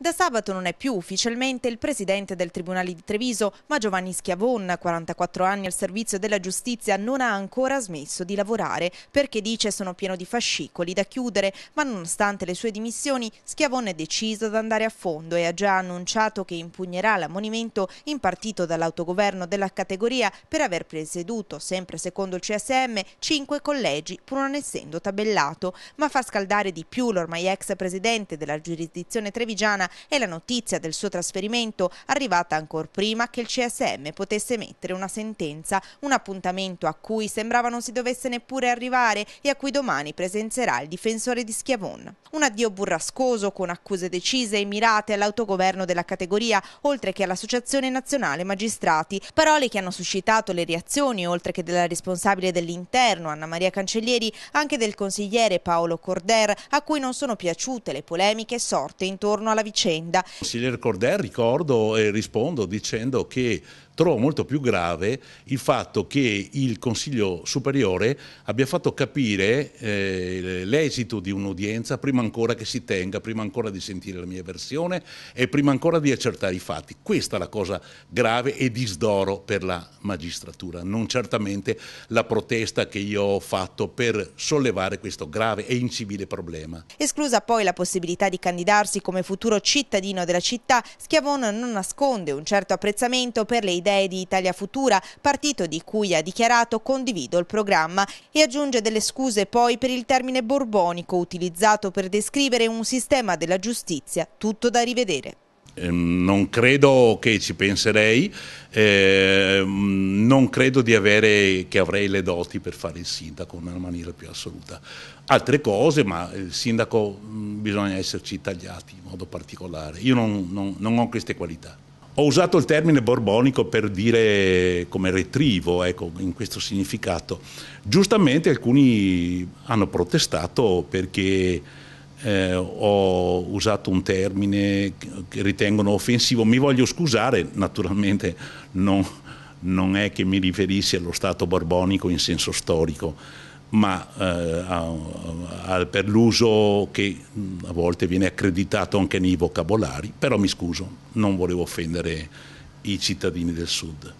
Da sabato non è più ufficialmente il presidente del Tribunale di Treviso, ma Giovanni Schiavon, 44 anni al servizio della giustizia, non ha ancora smesso di lavorare perché dice sono pieno di fascicoli da chiudere, ma nonostante le sue dimissioni Schiavon è deciso ad andare a fondo e ha già annunciato che impugnerà l'ammonimento impartito dall'autogoverno della categoria per aver presieduto, sempre secondo il CSM, cinque collegi pur non essendo tabellato, ma fa scaldare di più l'ormai ex presidente della giurisdizione trevigiana settimana e la notizia del suo trasferimento arrivata ancora prima che il CSM potesse mettere una sentenza, un appuntamento a cui sembrava non si dovesse neppure arrivare e a cui domani presenterà il difensore di Schiavon. Un addio burrascoso con accuse decise e mirate all'autogoverno della categoria, oltre che all'Associazione Nazionale Magistrati, parole che hanno suscitato le reazioni, oltre che della responsabile dell'interno Anna Maria Cancellieri, anche del consigliere Paolo Corder, a cui non sono piaciute le polemiche sorte intorno alla vicenda vicenda. Si le ricordo e rispondo dicendo che trovo molto più grave il fatto che il Consiglio Superiore abbia fatto capire eh, l'esito di un'udienza prima ancora che si tenga, prima ancora di sentire la mia versione e prima ancora di accertare i fatti. Questa è la cosa grave e disdoro per la magistratura, non certamente la protesta che io ho fatto per sollevare questo grave e incivile problema. Esclusa poi la possibilità di candidarsi come futuro cittadino della città, Schiavone non nasconde un certo apprezzamento per le idee idee di Italia Futura, partito di cui ha dichiarato condivido il programma e aggiunge delle scuse poi per il termine borbonico utilizzato per descrivere un sistema della giustizia tutto da rivedere ehm, non credo che ci penserei, eh, non credo di avere, che avrei le doti per fare il sindaco in una maniera più assoluta. Altre cose, ma il sindaco mm, bisogna esserci tagliati in modo particolare. Io non, non, non ho queste qualità. Ho usato il termine borbonico per dire come retrivo, ecco, in questo significato. Giustamente alcuni hanno protestato perché eh, ho usato un termine che ritengono offensivo. Mi voglio scusare, naturalmente non, non è che mi riferissi allo Stato borbonico in senso storico ma eh, per l'uso che mm, a volte viene accreditato anche nei vocabolari, però mi scuso, non volevo offendere i cittadini del sud.